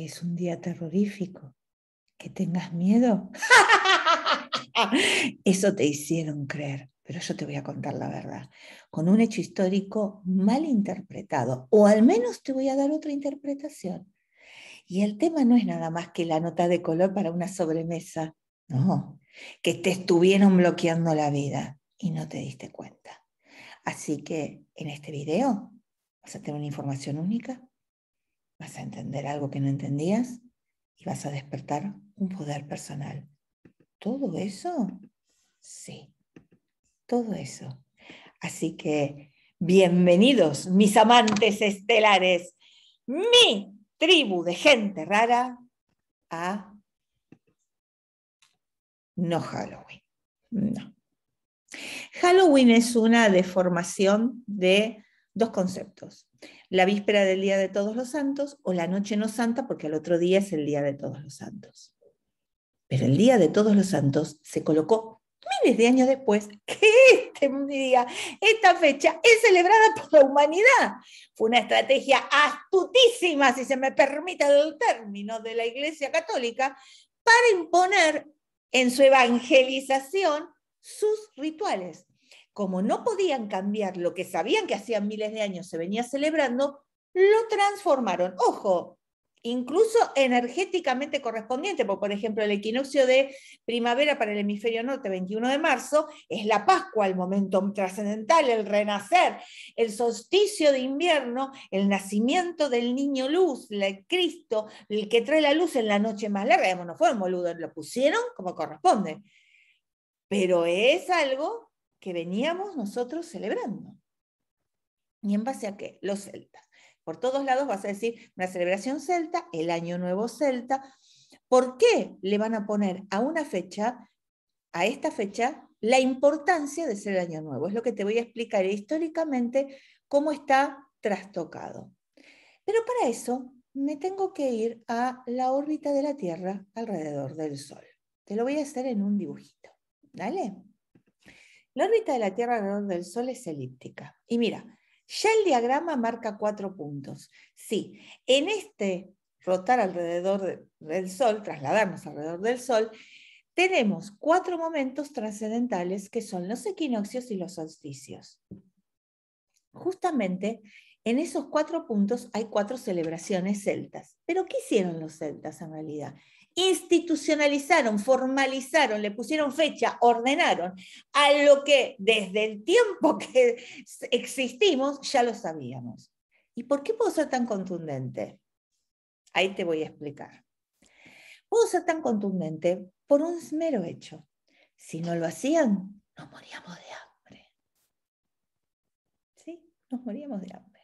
es un día terrorífico, que tengas miedo. Eso te hicieron creer, pero yo te voy a contar la verdad, con un hecho histórico mal interpretado, o al menos te voy a dar otra interpretación. Y el tema no es nada más que la nota de color para una sobremesa, no, que te estuvieron bloqueando la vida y no te diste cuenta. Así que en este video vas a tener una información única vas a entender algo que no entendías y vas a despertar un poder personal. ¿Todo eso? Sí, todo eso. Así que bienvenidos mis amantes estelares, mi tribu de gente rara a no Halloween. No. Halloween es una deformación de dos conceptos, la víspera del Día de Todos los Santos o la Noche No Santa, porque el otro día es el Día de Todos los Santos. Pero el Día de Todos los Santos se colocó miles de años después que este día, esta fecha, es celebrada por la humanidad. Fue una estrategia astutísima, si se me permite el término, de la Iglesia Católica para imponer en su evangelización sus rituales, como no podían cambiar lo que sabían que hacían miles de años se venía celebrando, lo transformaron. Ojo, incluso energéticamente correspondiente, porque por ejemplo el equinoccio de primavera para el hemisferio norte, 21 de marzo, es la Pascua, el momento trascendental, el renacer, el solsticio de invierno, el nacimiento del niño luz, el Cristo, el que trae la luz en la noche más larga, no fueron Moludo, lo pusieron como corresponde. Pero es algo que veníamos nosotros celebrando. ¿Y en base a qué? Los celtas. Por todos lados vas a decir una celebración celta, el año nuevo celta. ¿Por qué le van a poner a una fecha, a esta fecha, la importancia de ser el año nuevo? Es lo que te voy a explicar históricamente cómo está trastocado. Pero para eso me tengo que ir a la órbita de la Tierra alrededor del Sol. Te lo voy a hacer en un dibujito. ¿Dale? La órbita de la Tierra alrededor del Sol es elíptica. Y mira, ya el diagrama marca cuatro puntos. Sí, en este rotar alrededor del Sol, trasladarnos alrededor del Sol, tenemos cuatro momentos trascendentales que son los equinoccios y los solsticios. Justamente en esos cuatro puntos hay cuatro celebraciones celtas. Pero ¿qué hicieron los celtas en realidad? institucionalizaron, formalizaron, le pusieron fecha, ordenaron a lo que desde el tiempo que existimos ya lo sabíamos. ¿Y por qué puedo ser tan contundente? Ahí te voy a explicar. Puedo ser tan contundente por un mero hecho. Si no lo hacían, nos moríamos de hambre. ¿Sí? Nos moríamos de hambre.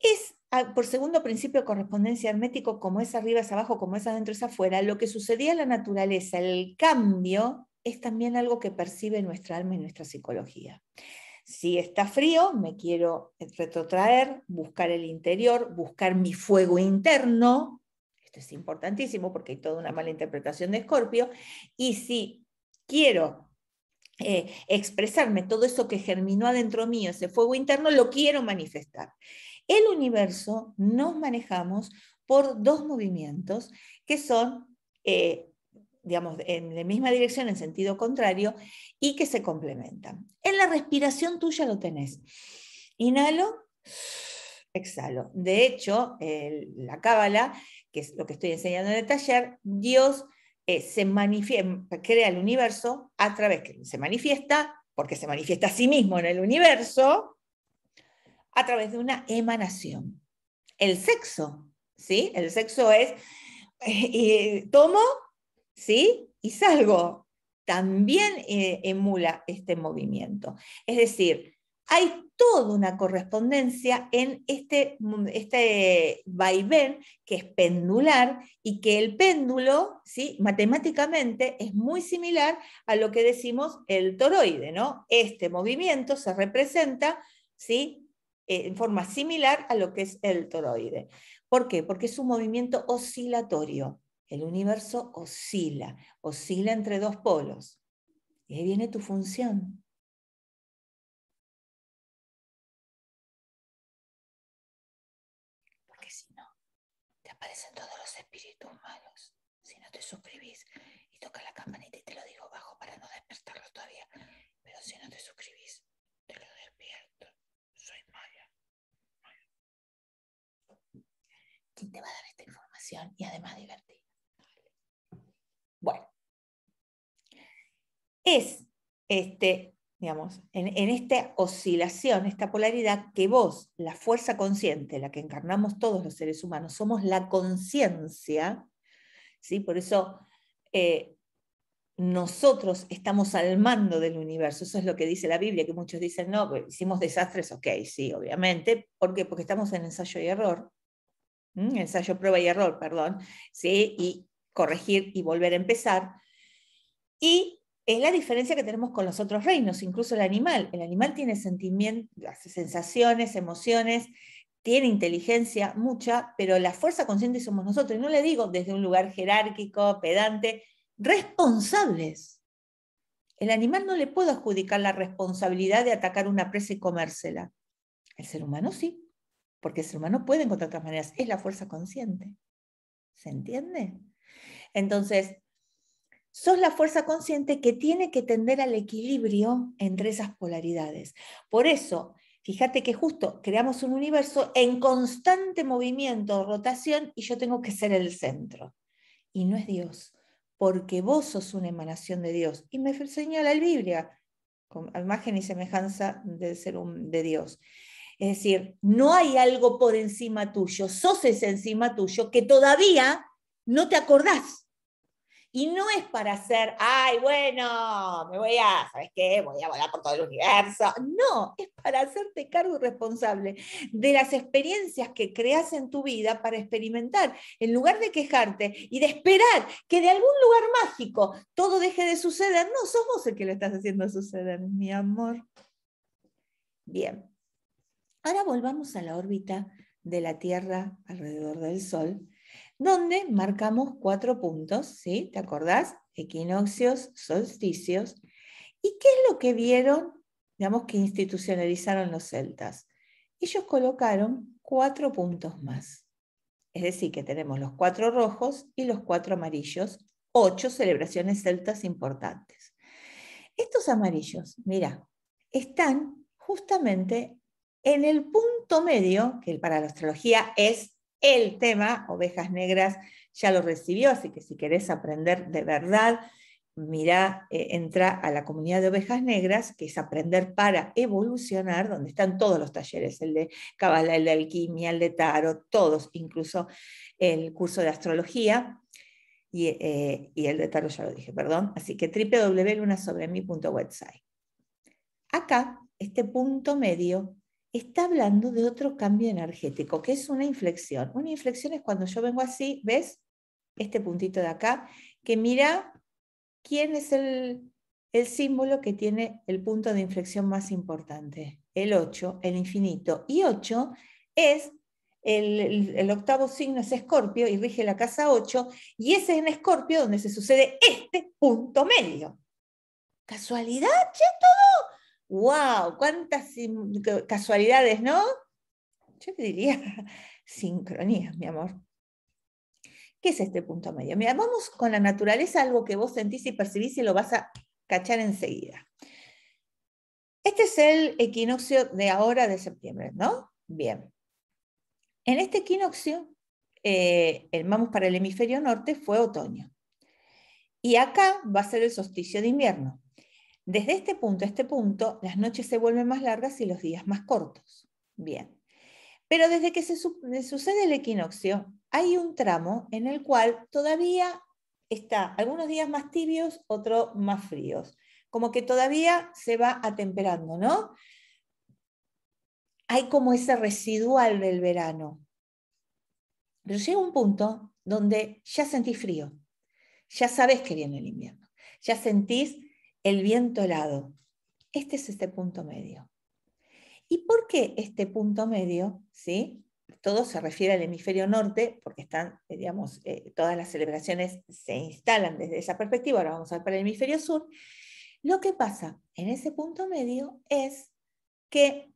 Es Ah, por segundo principio de correspondencia hermético, como es arriba es abajo, como es adentro es afuera, lo que sucedía en la naturaleza, el cambio, es también algo que percibe nuestra alma y nuestra psicología. Si está frío, me quiero retrotraer, buscar el interior, buscar mi fuego interno. Esto es importantísimo porque hay toda una mala interpretación de Escorpio. Y si quiero eh, expresarme todo eso que germinó adentro mío, ese fuego interno, lo quiero manifestar. El universo nos manejamos por dos movimientos que son, eh, digamos, en la misma dirección, en sentido contrario, y que se complementan. En la respiración tuya lo tenés. Inhalo, exhalo. De hecho, la cábala, que es lo que estoy enseñando en el taller, Dios eh, se manifiesta, crea el universo a través que se manifiesta, porque se manifiesta a sí mismo en el universo, a través de una emanación. El sexo, ¿sí? El sexo es eh, eh, tomo, ¿sí? Y salgo. También eh, emula este movimiento. Es decir, hay toda una correspondencia en este, este vaivén que es pendular y que el péndulo, ¿sí? matemáticamente, es muy similar a lo que decimos el toroide. ¿no? Este movimiento se representa ¿sí? Eh, en forma similar a lo que es el toroide. ¿Por qué? Porque es un movimiento oscilatorio. El universo oscila, oscila entre dos polos. Y ahí viene tu función. Porque si no, te aparecen todos los espíritus malos si no te suscribís. y además divertida. Bueno, es este, digamos, en, esta oscilación, esta polaridad, que vos, la fuerza consciente, la que encarnamos todos los seres humanos, somos la conciencia, ¿sí? por eso eh, nosotros estamos al mando del universo, eso es lo que dice la Biblia, que muchos dicen, no, pues, hicimos desastres, ok, sí, obviamente, Porque estamos en ensayo y error, Mm, ensayo, prueba y error, perdón, ¿sí? y corregir y volver a empezar. Y es la diferencia que tenemos con los otros reinos, incluso el animal. El animal tiene sentimientos, sensaciones, emociones, tiene inteligencia, mucha, pero la fuerza consciente somos nosotros. Y no le digo desde un lugar jerárquico, pedante, responsables. El animal no le puedo adjudicar la responsabilidad de atacar una presa y comérsela. El ser humano sí porque el ser humano puede encontrar otras maneras, es la fuerza consciente. ¿Se entiende? Entonces, sos la fuerza consciente que tiene que tender al equilibrio entre esas polaridades. Por eso, fíjate que justo creamos un universo en constante movimiento, rotación, y yo tengo que ser el centro. Y no es Dios, porque vos sos una emanación de Dios. Y me señala la Biblia, con imagen y semejanza de ser de Dios. Es decir, no hay algo por encima tuyo, sos ese encima tuyo que todavía no te acordás. Y no es para hacer, ay, bueno, me voy a, ¿sabes qué? Voy a volar por todo el universo. No, es para hacerte cargo y responsable de las experiencias que creas en tu vida para experimentar, en lugar de quejarte y de esperar que de algún lugar mágico todo deje de suceder. No, sos vos el que lo estás haciendo suceder, mi amor. Bien. Ahora volvamos a la órbita de la Tierra alrededor del Sol, donde marcamos cuatro puntos, ¿sí? ¿Te acordás? Equinoccios, solsticios. ¿Y qué es lo que vieron, digamos, que institucionalizaron los celtas? Ellos colocaron cuatro puntos más. Es decir, que tenemos los cuatro rojos y los cuatro amarillos, ocho celebraciones celtas importantes. Estos amarillos, mira, están justamente en el punto medio, que para la astrología es el tema, ovejas negras ya lo recibió, así que si querés aprender de verdad, mira, eh, entra a la comunidad de ovejas negras, que es aprender para evolucionar, donde están todos los talleres, el de Cabala, el de alquimia, el de tarot, todos, incluso el curso de astrología. Y, eh, y el de tarot ya lo dije, perdón. Así que www.lunasobremi.website. Acá, este punto medio está hablando de otro cambio energético, que es una inflexión. Una inflexión es cuando yo vengo así, ¿ves? Este puntito de acá, que mira quién es el, símbolo que tiene el punto de inflexión más importante, el 8, el infinito. Y 8 es el, octavo signo es Escorpio y rige la casa 8, y ese es en Escorpio donde se sucede este punto medio. ¿Casualidad, che, todo? ¡Wow! ¿Cuántas casualidades, no? Yo diría sincronías, mi amor. ¿Qué es este punto medio? Mira, vamos con la naturaleza, algo que vos sentís y percibís y lo vas a cachar enseguida. Este es el equinoccio de ahora de septiembre, ¿no? Bien. En este equinoccio, el, eh, vamos para el hemisferio norte, fue otoño. Y acá va a ser el solsticio de invierno. Desde este punto a este punto, las noches se vuelven más largas y los días más cortos. Bien. Pero desde que eh, sucede el equinoccio, hay un tramo en el cual todavía está algunos días más tibios, otros más fríos. Como que todavía se va atemperando, ¿no? Hay como ese residual del verano. Pero llega un punto donde ya sentís frío, ya sabes que viene el invierno, ya sentís el viento helado. Este es este punto medio. ¿Y por qué este punto medio? ¿sí? Todo se refiere al hemisferio norte, porque están, eh, digamos, eh, todas las celebraciones se instalan desde esa perspectiva. Ahora vamos a ver para el hemisferio sur. Lo que pasa en ese punto medio es que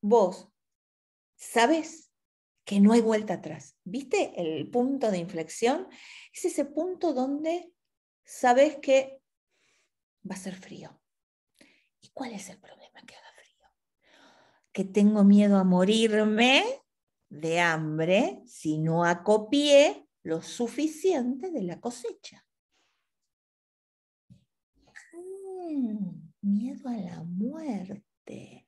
vos sabes que no hay vuelta atrás. ¿Viste el punto de inflexión? Es ese punto donde sabes que va a ser frío. ¿Y cuál es el problema que haga frío? Que tengo miedo a morirme de hambre si no acopié lo suficiente de la cosecha. Ah, miedo a la muerte.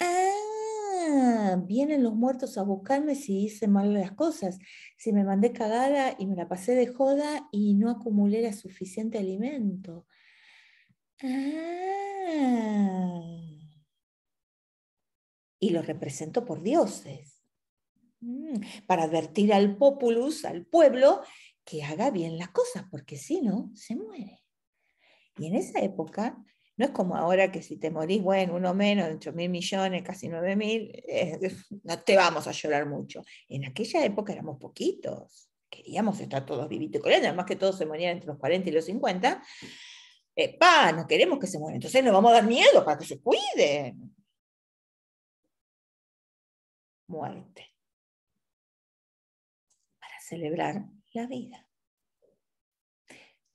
Ah, vienen los muertos a buscarme si hice mal las cosas, si me mandé cagada y me la pasé de joda y no acumulé la suficiente alimento. Ah. Y lo represento por dioses, mm. para advertir al populus, al pueblo, que haga bien las cosas, porque si no, se muere. Y en esa época, no es como ahora que si te morís, bueno, uno menos, 8 mil millones, casi 9 mil, eh, no te vamos a llorar mucho. En aquella época éramos poquitos, queríamos estar todos vivitos y coleando, además que todos se morían entre los 40 y los 50. ¡Epa! no queremos que se muera, entonces nos vamos a dar miedo para que se cuiden. Muerte. Para celebrar la vida.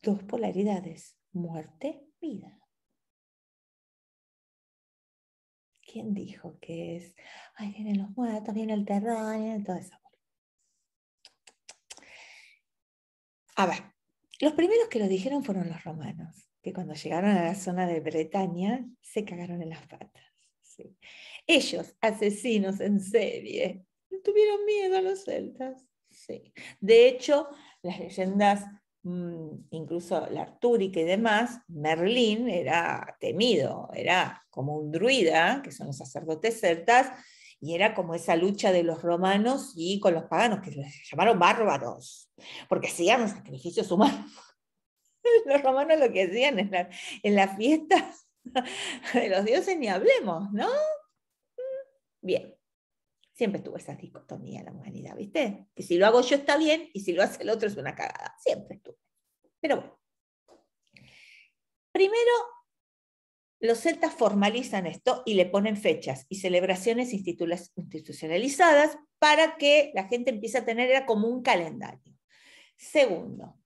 Dos polaridades, muerte, vida. ¿Quién dijo que es? Ay, vienen los muertos, viene el terror, viene todo eso. A ver, los primeros que lo dijeron fueron los romanos que cuando llegaron a la zona de Bretaña se cagaron en las patas. Ellos, asesinos en serie, tuvieron miedo a los celtas. De hecho, las leyendas, mm, incluso la artúrica y demás, Merlín era temido, era como un druida, que son los sacerdotes celtas, y era como esa lucha de los romanos y con los paganos, que se llamaron bárbaros, porque hacían sacrificios humanos. los romanos lo que decían en, las fiestas de los dioses, ni hablemos, ¿no? Mm. Bien. Siempre estuvo esa dicotomía en la humanidad, ¿viste? Que si lo hago yo está bien y si lo hace el otro es una cagada. Siempre estuvo. Pero bueno. Primero, los celtas formalizan esto y le ponen fechas y celebraciones institucionalizadas para que la gente empiece a tener como un calendario. Segundo,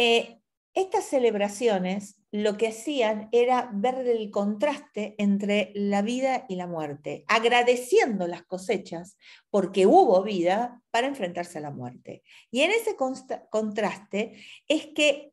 eh, estas celebraciones lo que hacían era ver el contraste entre la vida y la muerte, agradeciendo las cosechas porque hubo vida para enfrentarse a la muerte. Y en ese contraste es que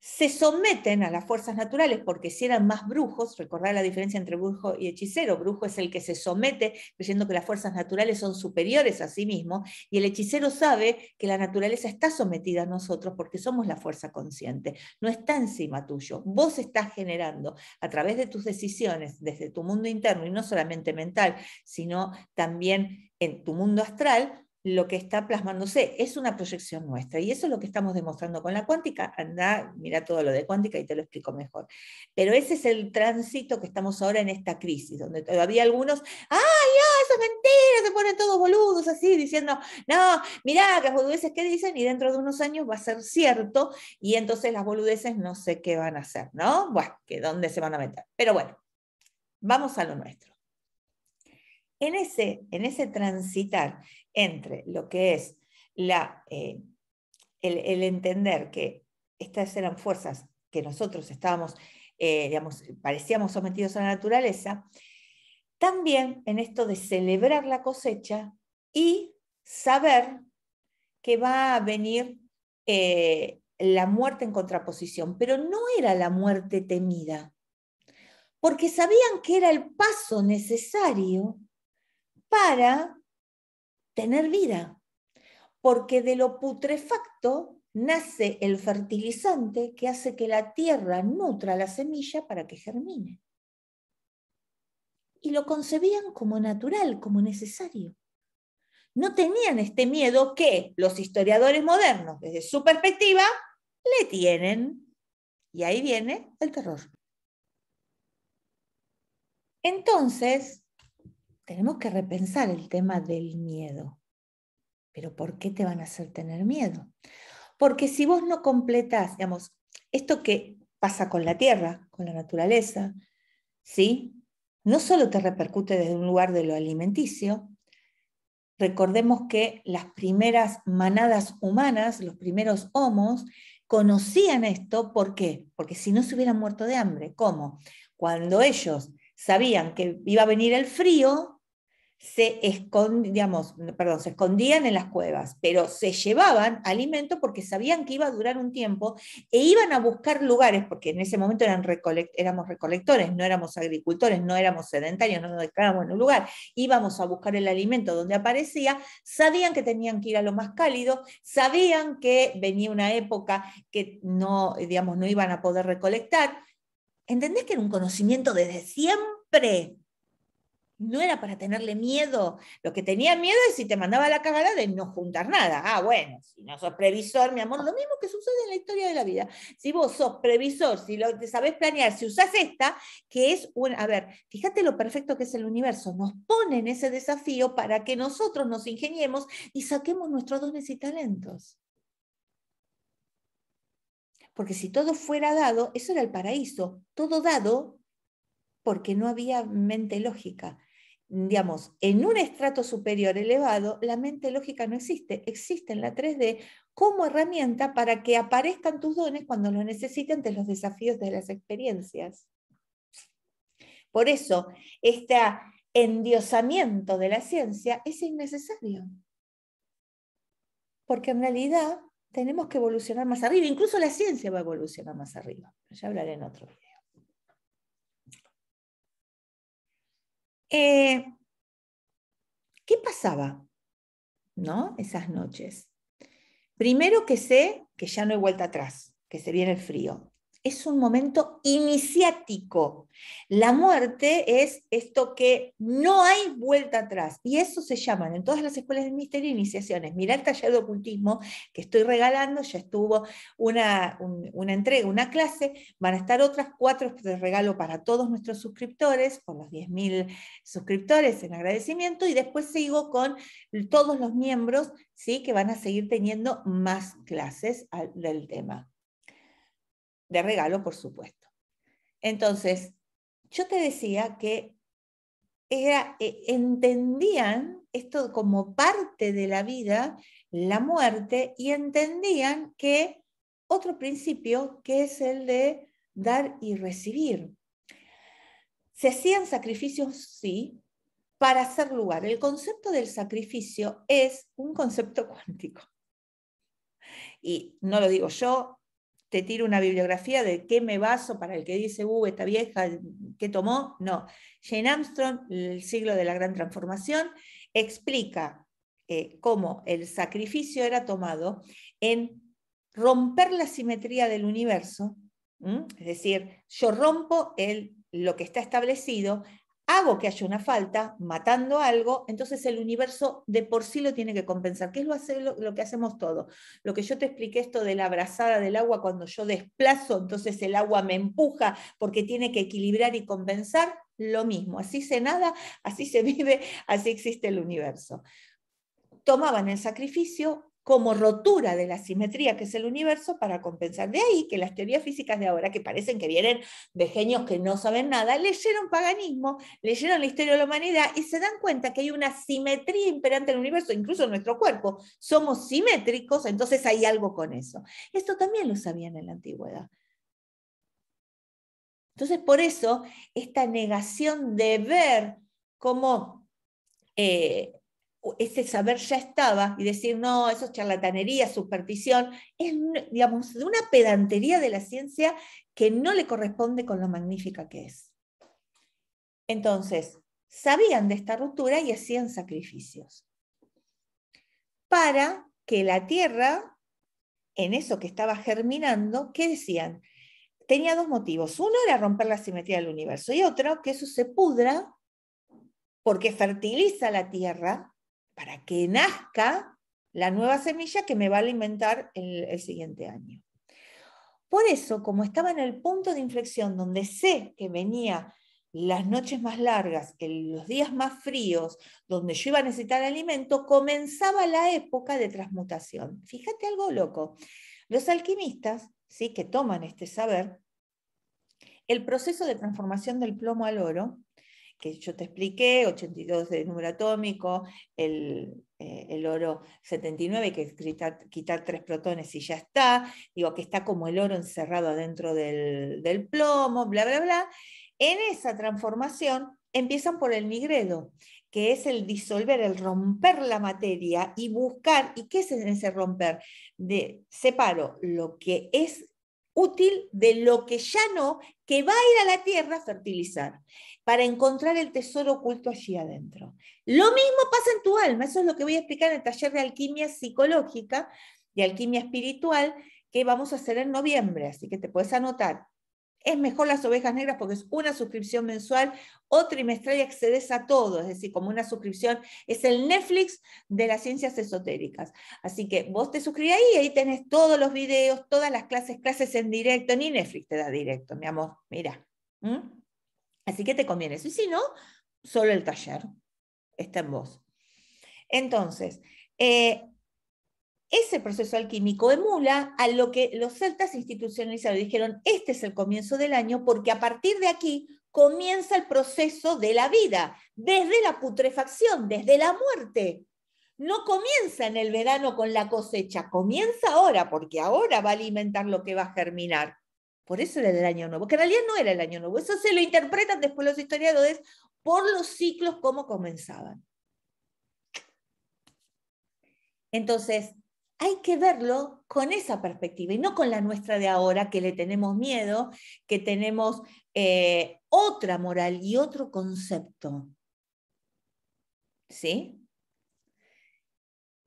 se someten a las fuerzas naturales porque si eran más brujos, recordar la diferencia entre brujo y hechicero, brujo es el que se somete creyendo que las fuerzas naturales son superiores a sí mismo y el hechicero sabe que la naturaleza está sometida a nosotros porque somos la fuerza consciente, no está encima tuyo, vos estás generando a través de tus decisiones desde tu mundo interno y no solamente mental, sino también en tu mundo astral lo que está plasmándose, es una proyección nuestra. Y eso es lo que estamos demostrando con la cuántica. Anda, mira todo lo de cuántica y te lo explico mejor. Pero ese es el tránsito que estamos ahora en esta crisis, donde todavía algunos, ¡ay, eso es mentira! Se ponen todos boludos así, diciendo, no, mirá, qué boludeces que dicen, y dentro de unos años va a ser cierto, y entonces las boludeces no sé qué van a hacer, ¿no? Bueno, que dónde se van a meter. Pero bueno, vamos a lo nuestro. En ese, en ese transitar entre lo que es la, eh, el, entender que estas eran fuerzas que nosotros estábamos, eh, digamos, parecíamos sometidos a la naturaleza, también en esto de celebrar la cosecha y saber que va a venir eh, la muerte en contraposición, pero no era la muerte temida, porque sabían que era el paso necesario para tener vida, porque de lo putrefacto nace el fertilizante que hace que la tierra nutra la semilla para que germine. Y lo concebían como natural, como necesario. No tenían este miedo que los historiadores modernos, desde su perspectiva, le tienen. Y ahí viene el terror. Entonces, tenemos que repensar el tema del miedo. Pero ¿por qué te van a hacer tener miedo? Porque si vos no completás, digamos, esto que pasa con la tierra, con la naturaleza, ¿sí? No solo te repercute desde un lugar de lo alimenticio, recordemos que las primeras manadas humanas, los primeros homos, conocían esto, ¿por qué? Porque si no se hubieran muerto de hambre, ¿cómo? Cuando ellos sabían que iba a venir el frío, se escondían, perdón, se escondían en las cuevas, pero se llevaban alimento porque sabían que iba a durar un tiempo e iban a buscar lugares, porque en ese momento eran éramos recolectores, no éramos agricultores, no éramos sedentarios, no nos quedábamos en un lugar, íbamos a buscar el alimento donde aparecía, sabían que tenían que ir a lo más cálido, sabían que venía una época que no, digamos, no iban a poder recolectar. ¿Entendés que era un conocimiento desde siempre? no era para tenerle miedo. Lo que tenía miedo es si te mandaba la cagada de no juntar nada. Ah, bueno, si no sos previsor, mi amor, lo mismo que sucede en la historia de la vida. Si vos sos previsor, si lo sabes sabés planear, si usás esta, que es un, a ver, fíjate lo perfecto que es el universo, nos pone en ese desafío para que nosotros nos ingeniemos y saquemos nuestros dones y talentos. Porque si todo fuera dado, eso era el paraíso, todo dado porque no había mente lógica digamos, en un estrato superior elevado, la mente lógica no existe, existe en la 3D como herramienta para que aparezcan tus dones cuando lo necesiten ante los desafíos de las experiencias. Por eso, este endiosamiento de la ciencia es innecesario, porque en realidad tenemos que evolucionar más arriba, incluso la ciencia va a evolucionar más arriba, ya hablaré en otro video. Eh, ¿Qué pasaba? ¿No? Esas noches. Primero que sé que ya no hay vuelta atrás, que se viene el frío es un momento iniciático. La muerte es esto que no hay vuelta atrás. Y eso se llama en todas las escuelas de misterio iniciaciones. Mirá el taller de ocultismo que estoy regalando, ya estuvo una, entrega, una clase, van a estar otras cuatro de regalo para todos nuestros suscriptores, por los 10.000 suscriptores en agradecimiento, y después sigo con todos los miembros ¿sí? que van a seguir teniendo más clases del tema de regalo, por supuesto. Entonces, yo te decía que era, e, entendían esto como parte de la vida, la muerte, y entendían que otro principio que es el de dar y recibir. Se hacían sacrificios, sí, para hacer lugar. El concepto del sacrificio es un concepto cuántico. Y no lo digo yo, te tiro una bibliografía de qué me baso para el que dice, uh, esta vieja, ¿qué tomó? No. Jane Armstrong, el siglo de la gran transformación, explica eh, cómo el sacrificio era tomado en romper la simetría del universo, es decir, yo rompo el, lo que está establecido hago que haya una falta, matando algo, entonces el universo de por sí lo tiene que compensar, que es lo, que hacemos todo. Lo que yo te expliqué esto de la abrazada del agua, cuando yo desplazo, entonces el agua me empuja porque tiene que equilibrar y compensar, lo mismo. Así se nada, así se vive, así existe el universo. Tomaban el sacrificio, como rotura de la simetría que es el universo para compensar. De ahí que las teorías físicas de ahora, que parecen que vienen de genios que no saben nada, leyeron paganismo, leyeron la historia de la humanidad y se dan cuenta que hay una simetría imperante en el universo, incluso en nuestro cuerpo. Somos simétricos, entonces hay algo con eso. Esto también lo sabían en la antigüedad. Entonces, por eso, esta negación de ver como... Eh, ese saber ya estaba y decir, no, eso es charlatanería, superstición, es, digamos, de una pedantería de la ciencia que no le corresponde con lo magnífica que es. Entonces, sabían de esta ruptura y hacían sacrificios para que la tierra, en eso que estaba germinando, ¿qué decían? Tenía dos motivos. Uno era romper la simetría del universo y otro, que eso se pudra porque fertiliza la tierra para que nazca la nueva semilla que me va a alimentar el, el siguiente año. Por eso, como estaba en el punto de inflexión donde sé que venía las noches más largas, los días más fríos, donde yo iba a necesitar alimento, comenzaba la época de transmutación. Fíjate algo loco. Los alquimistas, ¿sí? que toman este saber, el proceso de transformación del plomo al oro que yo te expliqué, 82 de número atómico, el, eh, oro 79, que es quitar, tres protones y ya está, digo que está como el oro encerrado adentro del, plomo, bla, bla, bla. En esa transformación empiezan por el migredo que es el disolver, el romper la materia y buscar, ¿y qué es ese romper? De, separo lo que es útil de lo que ya no, que va a ir a la tierra a fertilizar para encontrar el tesoro oculto allí adentro. Lo mismo pasa en tu alma, eso es lo que voy a explicar en el taller de alquimia psicológica, y alquimia espiritual, que vamos a hacer en noviembre, así que te puedes anotar. Es mejor las ovejas negras porque es una suscripción mensual o trimestral y accedes a todo, es decir, como una suscripción, es el Netflix de las ciencias esotéricas. Así que vos te suscribes ahí y ahí tenés todos los videos, todas las clases, clases en directo, ni Netflix te da directo, mi amor, mira. Así que te conviene eso. Y si no, solo el taller está en vos. Entonces, eh, ese proceso alquímico emula a lo que los celtas institucionalizaron. Dijeron, este es el comienzo del año porque a partir de aquí comienza el proceso de la vida, desde la putrefacción, desde la muerte. No comienza en el verano con la cosecha, comienza ahora, porque ahora va a alimentar lo que va a germinar. Por eso era el año nuevo, que en realidad no era el año nuevo. Eso se lo interpretan después los historiadores por los ciclos como comenzaban. Entonces, hay que verlo con esa perspectiva y no con la nuestra de ahora, que le tenemos miedo, que tenemos eh, otra moral y otro concepto. ¿Sí?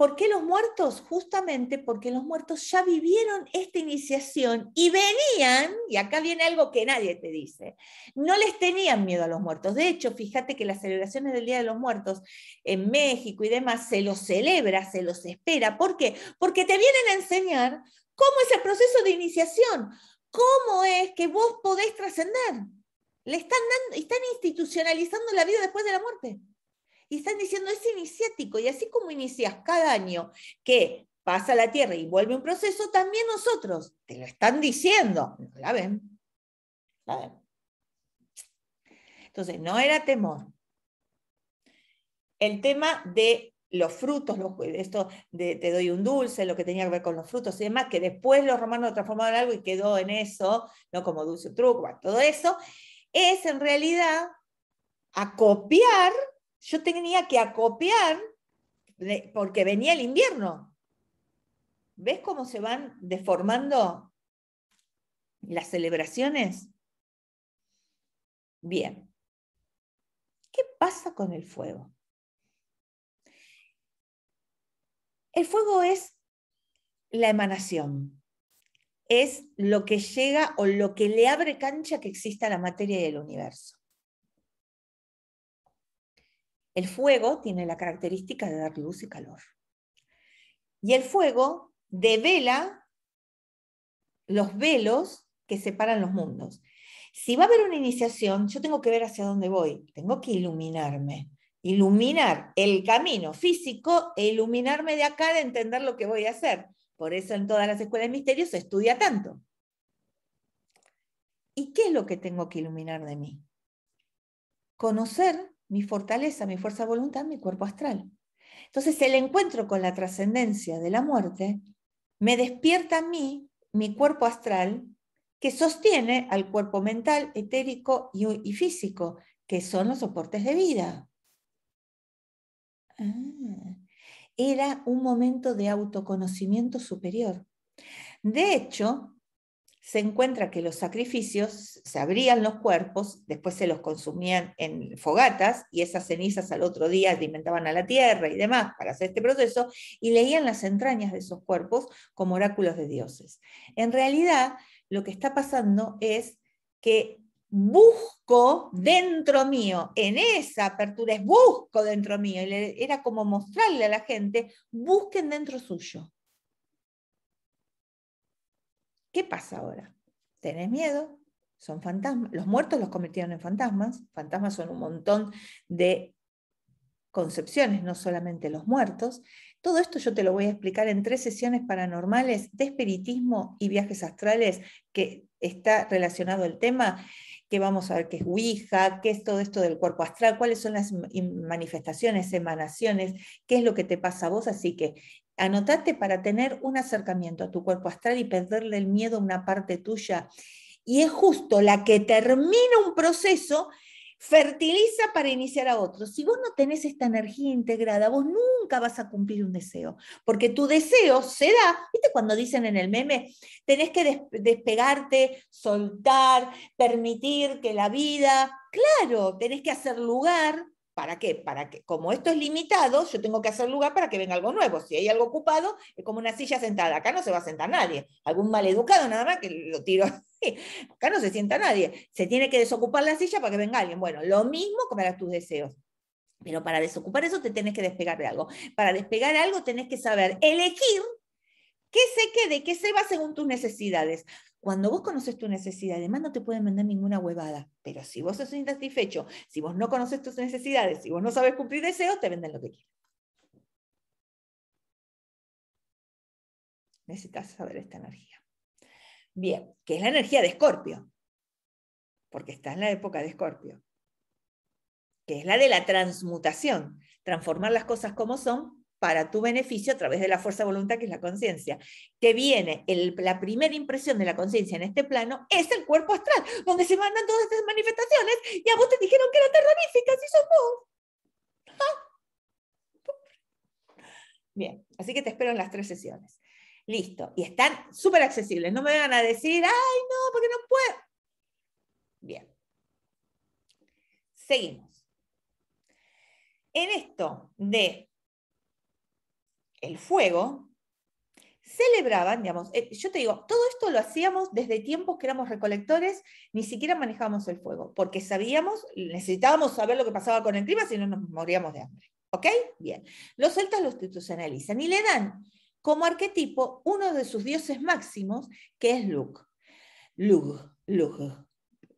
¿Por qué los muertos? Justamente porque los muertos ya vivieron esta iniciación y venían, y acá viene algo que nadie te dice, no les tenían miedo a los muertos. De hecho, fíjate que las celebraciones del Día de los Muertos en México y demás se los celebra, se los espera. ¿Por qué? Porque te vienen a enseñar cómo es el proceso de iniciación, cómo es que vos podés trascender. Le están, dando, están institucionalizando la vida después de la muerte y están diciendo es iniciático. Y así como inicias cada año que pasa la Tierra y vuelve un proceso, también nosotros te lo están diciendo. la ven. Entonces, no era temor. El tema de los frutos, esto de, te doy un dulce, lo que tenía que ver con los frutos y demás, que después los romanos lo transformaron en algo y quedó en eso, no como dulce truco, todo eso, es en realidad acopiar yo tenía que acopiar porque venía el invierno. ¿Ves cómo se van deformando las celebraciones? Bien. ¿Qué pasa con el fuego? El fuego es la emanación, es lo que llega o lo que le abre cancha que exista la materia y universo. El fuego tiene la característica de dar luz y calor. Y el fuego devela los velos que separan los mundos. Si va a haber una iniciación, yo tengo que ver hacia dónde voy, tengo que iluminarme, iluminar el camino físico e iluminarme de acá de entender lo que voy a hacer. Por eso en todas las escuelas de misterio se estudia tanto. ¿Y qué es lo que tengo que iluminar de mí? Conocer mi fortaleza, mi fuerza de voluntad, mi cuerpo astral. Entonces el encuentro con la trascendencia de la muerte me despierta a mí, mi cuerpo astral, que sostiene al cuerpo mental, etérico y, físico, que son los soportes de vida. Ah, era un momento de autoconocimiento superior. De hecho, se encuentra que los sacrificios se abrían los cuerpos, después se los consumían en fogatas y esas cenizas al otro día alimentaban a la tierra y demás para hacer este proceso y leían las entrañas de esos cuerpos como oráculos de dioses. En realidad, lo que está pasando es que busco dentro mío, en esa apertura es busco dentro mío, era como mostrarle a la gente, busquen dentro suyo ¿Qué pasa ahora? ¿Tenés miedo? Son fantasmas. Los muertos los convirtieron en fantasmas. Fantasmas son un montón de concepciones, no solamente los muertos. Todo esto yo te lo voy a explicar en tres sesiones paranormales de espiritismo y viajes astrales que está relacionado el tema, que vamos a ver qué es Ouija, qué es todo esto del cuerpo astral, cuáles son las manifestaciones, emanaciones, qué es lo que te pasa a vos. Así que Anotate para tener un acercamiento a tu cuerpo astral y perderle el miedo a una parte tuya. Y es justo la que termina un proceso, fertiliza para iniciar a otro. Si vos no tenés esta energía integrada, vos nunca vas a cumplir un deseo, porque tu deseo se da, ¿viste cuando dicen en el meme? Tenés que despegarte, soltar, permitir que la vida, claro, tenés que hacer lugar ¿Para qué? Para que, como esto es limitado, yo tengo que hacer lugar para que venga algo nuevo. Si hay algo ocupado, es como una silla sentada. Acá no se va a sentar nadie. Algún maleducado nada más que lo tiro así. Acá no se sienta nadie. Se tiene que desocupar la silla para que venga alguien. Bueno, lo mismo para tus deseos. Pero para desocupar eso te tenés que despegar de algo. Para despegar algo tenés que saber elegir ¿Qué se quede? que qué se va según tus necesidades? Cuando vos conoces tus necesidades, además no te pueden mandar ninguna huevada. Pero si vos sos insatisfecho, si vos no conoces tus necesidades, si vos no sabes cumplir deseos, te venden lo que quieras. Necesitas saber esta energía. Bien, que es la energía de Escorpio, porque está en la época de Escorpio, que es la de la transmutación, transformar las cosas como son para tu beneficio a través de la fuerza de voluntad que es la conciencia. Que viene la primera impresión de la conciencia en este plano es el cuerpo astral, donde se mandan todas estas manifestaciones y a vos te dijeron que eran terroríficas y sos vos. Ah. Bien, así que te espero en las tres sesiones. Listo, y están súper accesibles. No me van a decir, ay, no, porque no puedo. Bien. Seguimos. En esto de el fuego, celebraban, digamos, eh, yo te digo, todo esto lo hacíamos desde tiempos que éramos recolectores, ni siquiera manejábamos el fuego, porque sabíamos, necesitábamos saber lo que pasaba con el clima, si no nos moríamos de hambre. ¿Ok? Bien. Los celtas lo institucionalizan y le dan como arquetipo uno de sus dioses máximos, que es Luke. Luke, Luke,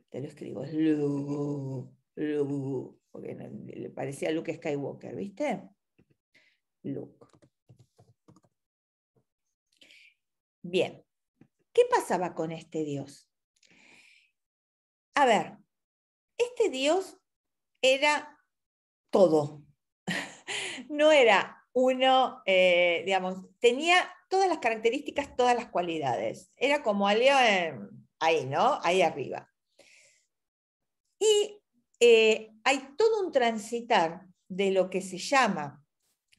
te lo escribo, es Lug, porque le parecía Luke Skywalker, ¿viste? Luke. Bien, ¿qué pasaba con este Dios? A ver, este Dios era todo. no era uno, eh, digamos, tenía todas las características, todas las cualidades. Era como ahí, ¿no? Ahí arriba. Y eh, hay todo un transitar de lo que se llama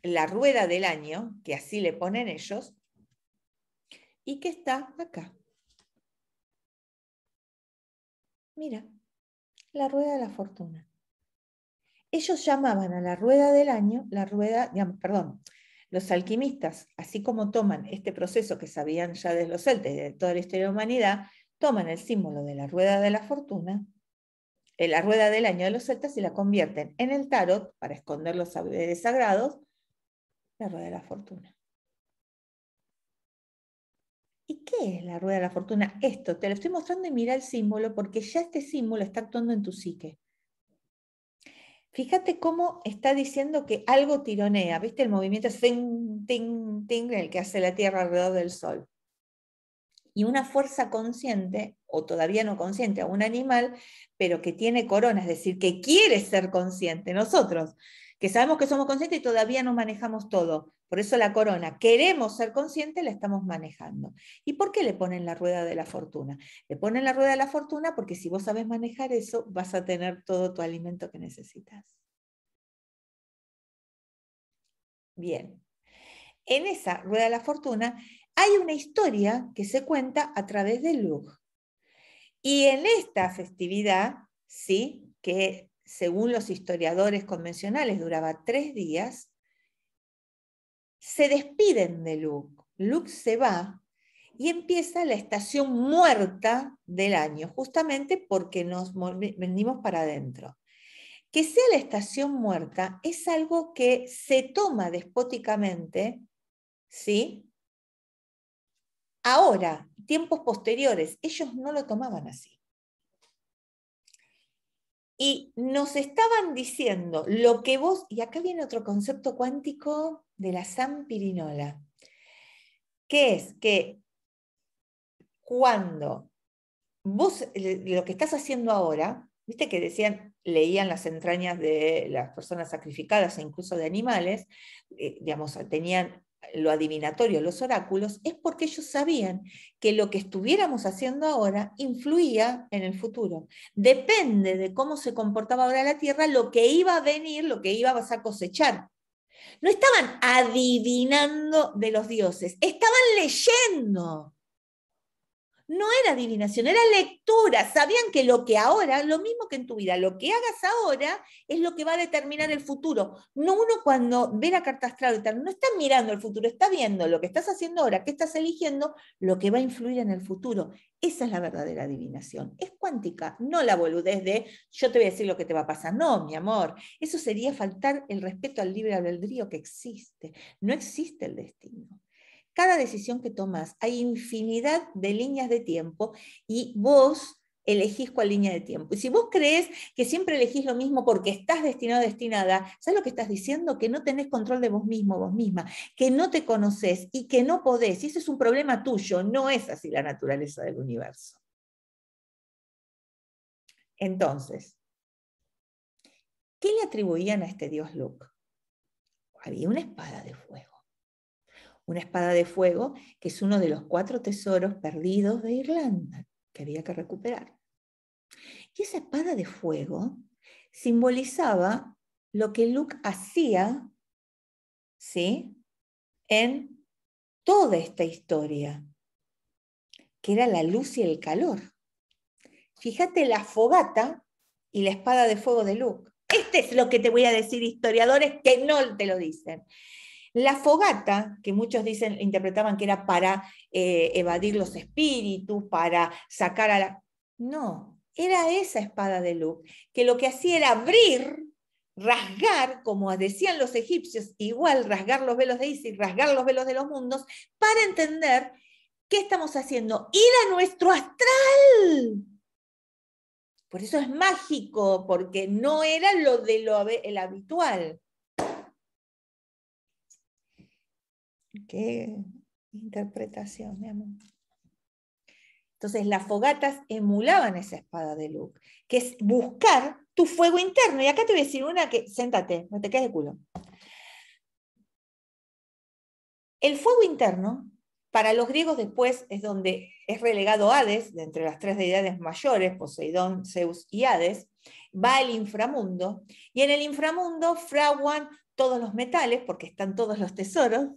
la rueda del año, que así le ponen ellos, y que está acá. Mira, la rueda de la fortuna. Ellos llamaban a la rueda del año, la rueda, perdón, los alquimistas, así como toman este proceso que sabían ya de los celtas y de toda la historia de la humanidad, toman el símbolo de la rueda de la fortuna, eh, la rueda del año de los celtas y la convierten en el tarot, para esconder los saberes sagrados, la rueda de la fortuna. ¿Y qué es la rueda de la fortuna? Esto, te lo estoy mostrando y mira el símbolo porque ya este símbolo está actuando en tu psique. Fíjate cómo está diciendo que algo tironea, ¿viste? El movimiento es el que hace la Tierra alrededor del Sol. Y una fuerza consciente, o todavía no consciente, a un animal, pero que tiene corona, es decir, que quiere ser consciente, nosotros, que sabemos que somos conscientes y todavía no manejamos todo. Por eso la corona, queremos ser conscientes, la estamos manejando. ¿Y por qué le ponen la rueda de la fortuna? Le ponen la rueda de la fortuna porque si vos sabes manejar eso, vas a tener todo tu alimento que necesitas. Bien. En esa rueda de la fortuna hay una historia que se cuenta a través de Lug. Y en esta festividad, sí, que según los historiadores convencionales duraba tres días, se despiden de Luke. Luke se va y empieza la estación muerta del año, justamente porque nos vendimos para adentro. Que sea la estación muerta es algo que se toma despóticamente, ¿sí? Ahora, tiempos posteriores, ellos no lo tomaban así y nos estaban diciendo lo que vos, y acá viene otro concepto cuántico de la sampirinola, que es que cuando vos lo que estás haciendo ahora, viste que decían, leían las entrañas de las personas sacrificadas e incluso de animales, eh, digamos, tenían lo adivinatorio, los oráculos, es porque ellos sabían que lo que estuviéramos haciendo ahora influía en el futuro. Depende de cómo se comportaba ahora la Tierra, lo que iba a venir, lo que ibas a cosechar. No estaban adivinando de los dioses, estaban leyendo no era adivinación, era lectura. Sabían que lo que ahora, lo mismo que en tu vida, lo que hagas ahora es lo que va a determinar el futuro. No uno cuando ve la carta astral, no está mirando el futuro, está viendo lo que estás haciendo ahora, qué estás eligiendo, lo que va a influir en el futuro. Esa es la verdadera adivinación. Es cuántica, no la boludez de yo te voy a decir lo que te va a pasar. No, mi amor. Eso sería faltar el respeto al libre albedrío que existe. No existe el destino cada decisión que tomas, hay infinidad de líneas de tiempo y vos elegís cuál línea de tiempo. Y si vos crees que siempre elegís lo mismo porque estás destinado o destinada, ¿sabes lo que estás diciendo? Que no tenés control de vos mismo, vos misma, que no te conoces y que no podés. Y ese es un problema tuyo, no es así la naturaleza del universo. Entonces, ¿qué le atribuían a este dios Luke? Había una espada de fuego una espada de fuego, que es uno de los cuatro tesoros perdidos de Irlanda, que había que recuperar. Y esa espada de fuego simbolizaba lo que Luke hacía, ¿sí? En toda esta historia, que era la luz y el calor. Fíjate la fogata y la espada de fuego de Luke. Este es lo que te voy a decir, historiadores que no te lo dicen. La fogata, que muchos dicen, interpretaban que era para eh, evadir los espíritus, para sacar a la... No, era esa espada de luz, que lo que hacía era abrir, rasgar, como decían los egipcios, igual rasgar los velos de Isis, rasgar los velos de los mundos, para entender qué estamos haciendo, ir a nuestro astral. Por eso es mágico, porque no era lo de lo habitual. Qué interpretación, mi amor. Entonces las fogatas emulaban esa espada de Luke, que es buscar tu fuego interno. Y acá te voy a decir una que, séntate, no te quedes de culo. El fuego interno, para los griegos después es donde es relegado Hades, de entre las tres deidades mayores, Poseidón, Zeus y Hades, va al inframundo, y en el inframundo fraguan todos los metales, porque están todos los tesoros,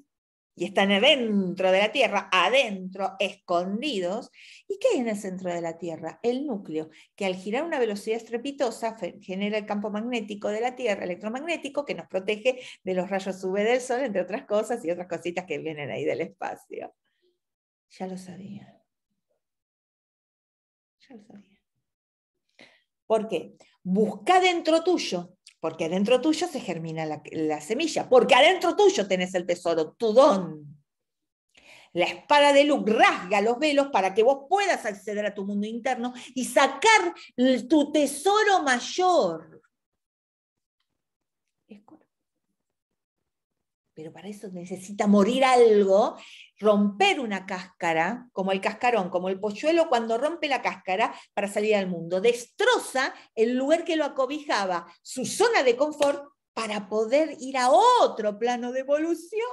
y están adentro de la Tierra, adentro, escondidos. ¿Y qué hay en el centro de la Tierra? El núcleo, que al girar a una velocidad estrepitosa genera el campo magnético de la Tierra, electromagnético, que nos protege de los rayos UV del Sol, entre otras cosas, y otras cositas que vienen ahí del espacio. Ya lo sabía. Ya lo sabía. ¿Por qué? Busca dentro tuyo porque adentro tuyo se germina la, semilla, porque adentro tuyo tenés el tesoro, tu don. La espada de luz rasga los velos para que vos puedas acceder a tu mundo interno y sacar tu tesoro mayor. pero para eso necesita morir algo, romper una cáscara, como el cascarón, como el polluelo cuando rompe la cáscara para salir al mundo. Destroza el lugar que lo acobijaba, su zona de confort, para poder ir a otro plano de evolución.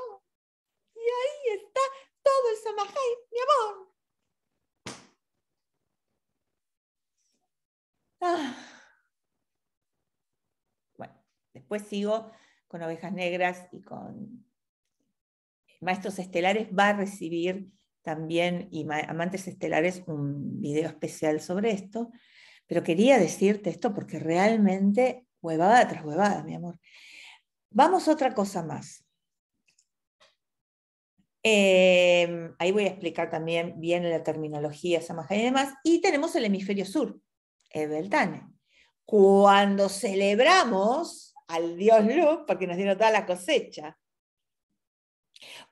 Y ahí está todo el samajay, mi amor. Ah. Bueno, después sigo con Ovejas Negras y con Maestros Estelares, va a recibir también, y Amantes Estelares, un video especial sobre esto. Pero quería decirte esto porque realmente huevada tras huevada, mi amor. Vamos a otra cosa más. Em, ahí voy a explicar también bien la terminología, Samaja y demás. Y tenemos el hemisferio sur, el Cuando celebramos al dios Luz porque nos dio toda la cosecha.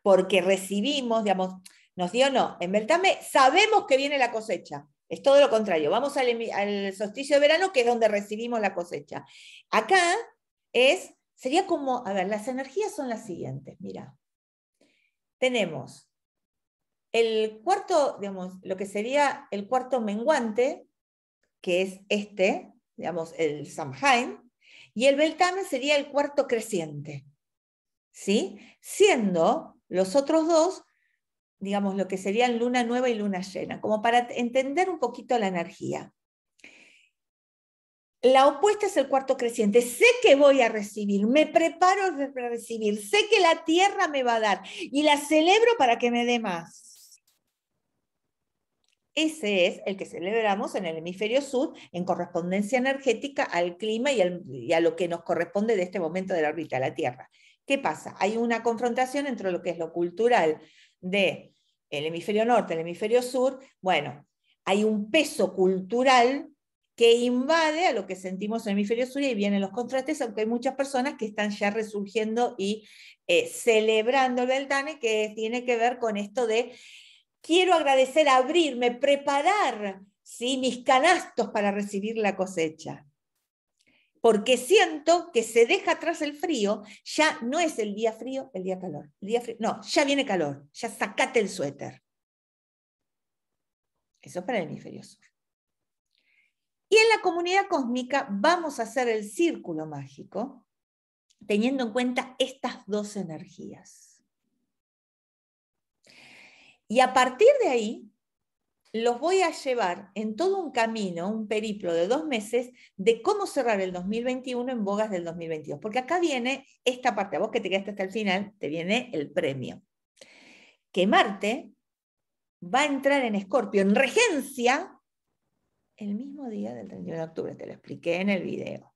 Porque recibimos, digamos, nos dio no, en Beltame sabemos que viene la cosecha. Es todo lo contrario. Vamos al, al solsticio de verano, que es donde recibimos la cosecha. Acá es, sería como, a ver, las energías son las siguientes, mira. Tenemos el cuarto, digamos, lo que sería el cuarto menguante, que es este, digamos, el Samhain, y el Beltane sería el cuarto creciente, ¿sí? Siendo los otros dos, digamos, lo que serían luna nueva y luna llena, como para entender un poquito la energía. La opuesta es el cuarto creciente. Sé que voy a recibir, me preparo para recibir, sé que la tierra me va a dar y la celebro para que me dé más. Ese es el que celebramos en el hemisferio sur en correspondencia energética al clima y, a lo que nos corresponde de este momento de la órbita de la Tierra. ¿Qué pasa? Hay una confrontación entre lo que es lo cultural del el hemisferio norte, el hemisferio sur. Bueno, hay un peso cultural que invade a lo que sentimos en el hemisferio sur y vienen los contrastes, aunque hay muchas personas que están ya resurgiendo y eh, celebrando el Beltane, que tiene que ver con esto de quiero agradecer, abrirme, preparar ¿sí? mis canastos para recibir la cosecha. Porque siento que se deja atrás el frío, ya no es el día frío, el día calor. día no, ya viene calor, ya sacate el suéter. Eso para el hemisferio sur. Y en la comunidad cósmica vamos a hacer el círculo mágico teniendo en cuenta estas dos energías. Y a partir de ahí, los voy a llevar en todo un camino, un periplo de dos meses, de cómo cerrar el 2021 en bogas del 2022. Porque acá viene esta parte, a vos que te quedaste hasta el final, te viene el premio. Que Marte va a entrar en Escorpio, en regencia, el mismo día del 31 de octubre, te lo expliqué en el video.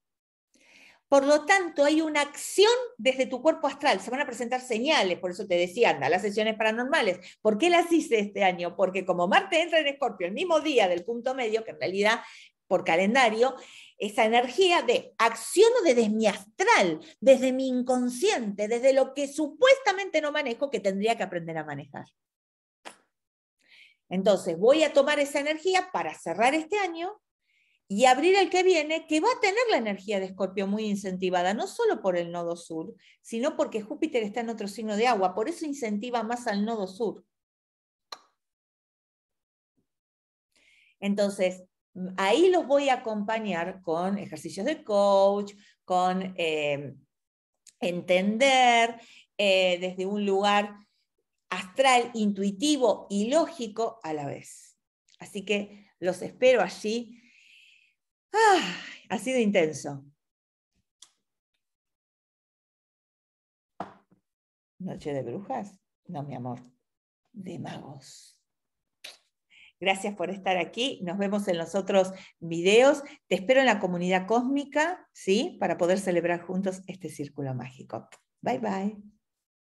Por lo tanto, hay una acción desde tu cuerpo astral. Se van a presentar señales, por eso te decía, anda, las sesiones paranormales. ¿Por qué las hice este año? Porque como Marte entra en Escorpio el mismo día del punto medio, que en realidad por calendario, esa energía de acción desde mi astral, desde mi inconsciente, desde lo que supuestamente no manejo, que tendría que aprender a manejar. Entonces, voy a tomar esa energía para cerrar este año y abrir el que viene, que va a tener la energía de Escorpio muy incentivada, no solo por el nodo sur, sino porque Júpiter está en otro signo de agua, por eso incentiva más al nodo sur. Entonces, ahí los voy a acompañar con ejercicios de coach, con eh, entender eh, desde un lugar astral, intuitivo y lógico a la vez. Así que los espero allí Ah, ha sido intenso. Noche de brujas. No, mi amor. De magos. Gracias por estar aquí. Nos vemos en los otros videos. Te espero en la comunidad cósmica, ¿sí? Para poder celebrar juntos este círculo mágico. Bye bye.